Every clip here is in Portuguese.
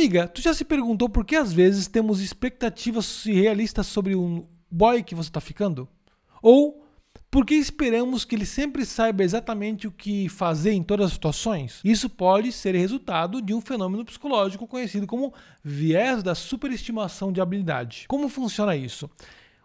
Amiga, tu já se perguntou por que às vezes temos expectativas irrealistas sobre um boy que você está ficando? Ou por que esperamos que ele sempre saiba exatamente o que fazer em todas as situações? Isso pode ser resultado de um fenômeno psicológico conhecido como viés da superestimação de habilidade. Como funciona isso?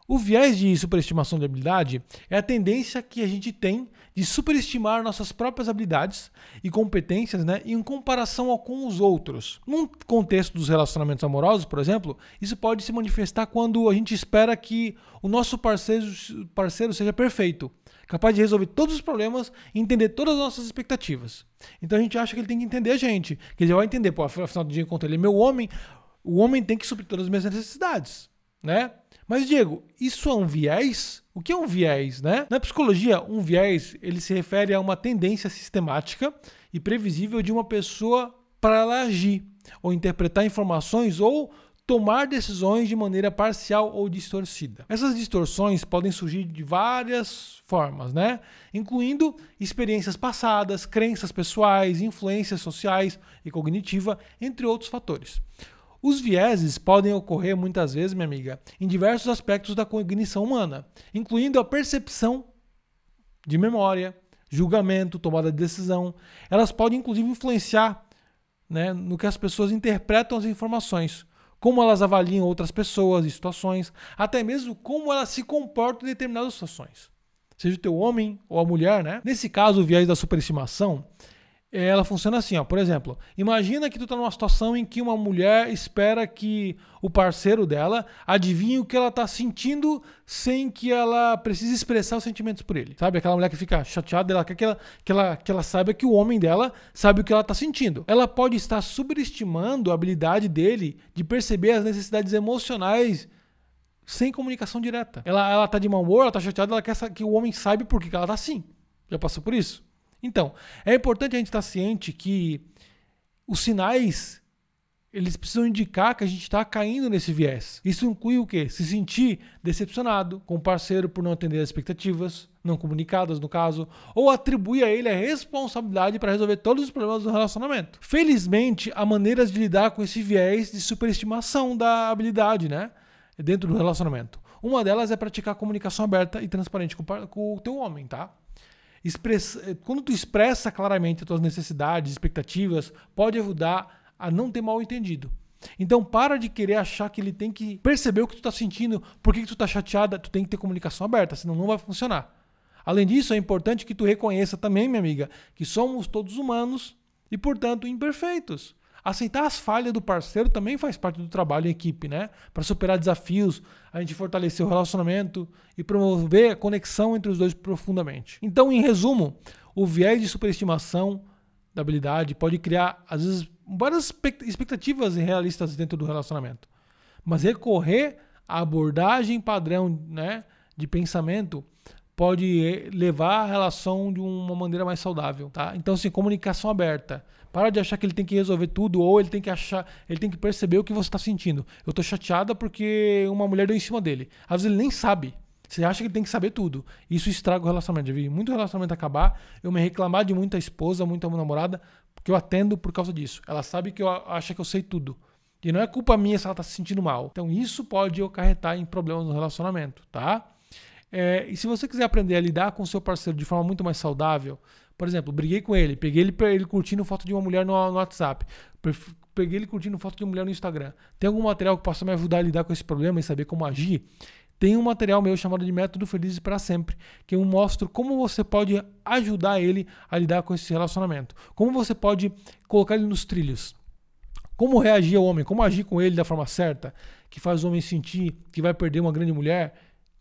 O viés de superestimação de habilidade é a tendência que a gente tem de superestimar nossas próprias habilidades e competências né, em comparação com os outros. Num contexto dos relacionamentos amorosos, por exemplo, isso pode se manifestar quando a gente espera que o nosso parceiro, parceiro seja perfeito, capaz de resolver todos os problemas e entender todas as nossas expectativas. Então a gente acha que ele tem que entender a gente, que ele já vai entender, pô, afinal do dia, enquanto ele é meu homem, o homem tem que suprir todas as minhas necessidades, né? Mas, Diego, isso é um viés? O que é um viés, né? Na psicologia, um viés ele se refere a uma tendência sistemática e previsível de uma pessoa para ela agir, ou interpretar informações ou tomar decisões de maneira parcial ou distorcida. Essas distorções podem surgir de várias formas, né? Incluindo experiências passadas, crenças pessoais, influências sociais e cognitiva, entre outros fatores. Os vieses podem ocorrer muitas vezes, minha amiga, em diversos aspectos da cognição humana, incluindo a percepção de memória, julgamento, tomada de decisão. Elas podem, inclusive, influenciar né, no que as pessoas interpretam as informações, como elas avaliam outras pessoas e situações, até mesmo como elas se comportam em determinadas situações. Seja o teu homem ou a mulher, né? Nesse caso, o viés da superestimação ela funciona assim, ó. Por exemplo, imagina que tu tá numa situação em que uma mulher espera que o parceiro dela adivinhe o que ela tá sentindo sem que ela precise expressar os sentimentos por ele. Sabe? Aquela mulher que fica chateada, ela quer que ela, que ela, que ela saiba que o homem dela sabe o que ela tá sentindo. Ela pode estar superestimando a habilidade dele de perceber as necessidades emocionais sem comunicação direta. Ela, ela tá de mau humor, ela tá chateada, ela quer que o homem saiba por que ela tá assim. Já passou por isso? Então, é importante a gente estar tá ciente que os sinais eles precisam indicar que a gente está caindo nesse viés. Isso inclui o quê? Se sentir decepcionado com o parceiro por não atender as expectativas, não comunicadas no caso, ou atribuir a ele a responsabilidade para resolver todos os problemas do relacionamento. Felizmente, há maneiras de lidar com esse viés de superestimação da habilidade, né? Dentro do relacionamento. Uma delas é praticar comunicação aberta e transparente com o teu homem, tá? Eh, quando tu expressa claramente as tuas necessidades, expectativas, pode ajudar a não ter mal entendido. Então para de querer achar que ele tem que perceber o que tu está sentindo, por que, tu está chateada, tu tem que ter comunicação aberta, senão não vai funcionar. Além disso, é importante que tu reconheça também, minha amiga, que somos todos humanos e, portanto, imperfeitos. Aceitar as falhas do parceiro também faz parte do trabalho em equipe, né? Para superar desafios, a gente fortalecer o relacionamento e promover a conexão entre os dois profundamente. Então, em resumo, o viés de superestimação da habilidade pode criar, às vezes, várias expectativas irrealistas dentro do relacionamento. Mas recorrer à abordagem padrão né, de pensamento pode eh, levar a relação de uma maneira mais saudável, tá? Então, assim, comunicação aberta. Para de achar que ele tem que resolver tudo ou ele tem que achar, ele tem que perceber o que você está sentindo. Eu tô chateada porque uma mulher deu em cima dele. Às vezes ele nem sabe. Você acha que ele tem que saber tudo. Isso estraga o relacionamento. Eu vi muito relacionamento acabar, eu me reclamar de muita esposa, muita namorada, que eu atendo por causa disso. Ela sabe que eu acha que eu sei tudo. E não é culpa minha se ela está se sentindo mal. Então isso pode acarretar em problemas no relacionamento, tá? É, e se você quiser aprender a lidar com o seu parceiro de forma muito mais saudável, por exemplo, briguei com ele, peguei ele, ele curtindo foto de uma mulher no, no WhatsApp, peguei ele curtindo foto de uma mulher no Instagram. Tem algum material que possa me ajudar a lidar com esse problema e saber como agir? Tem um material meu chamado de Método Felizes para Sempre, que eu mostro como você pode ajudar ele a lidar com esse relacionamento, como você pode colocar ele nos trilhos. Como reagir ao homem, como agir com ele da forma certa, que faz o homem sentir que vai perder uma grande mulher,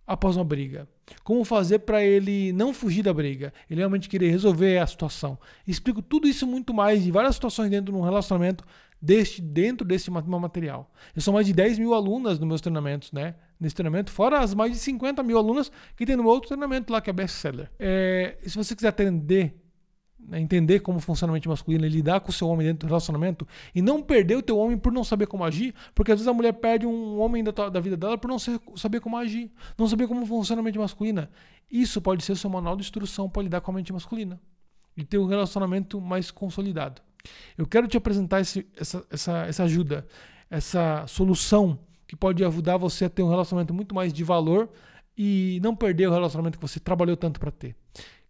após uma briga? Como fazer para ele não fugir da briga? Ele realmente querer resolver a situação. Explico tudo isso muito mais em várias situações dentro de um relacionamento deste, dentro desse material. Eu sou mais de 10 mil alunas nos meus treinamentos, né? Nesse treinamento, fora as mais de 50 mil alunas que tem no outro treinamento lá que é best-seller. É, se você quiser atender né, entender como funciona a mente masculina, lidar com o seu homem dentro do relacionamento e não perder o teu homem por não saber como agir, porque às vezes a mulher perde um homem da, tua, da vida dela por não ser, saber como agir, não saber como funciona a mente masculina. Isso pode ser o seu manual de instrução para lidar com a mente masculina e ter um relacionamento mais consolidado. Eu quero te apresentar esse, essa, essa, essa ajuda, essa solução que pode ajudar você a ter um relacionamento muito mais de valor e não perder o relacionamento que você trabalhou tanto para ter.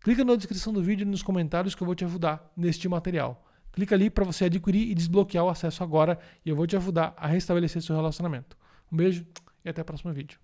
Clica na descrição do vídeo e nos comentários que eu vou te ajudar neste material. Clica ali para você adquirir e desbloquear o acesso agora e eu vou te ajudar a restabelecer seu relacionamento. Um beijo e até o próximo vídeo.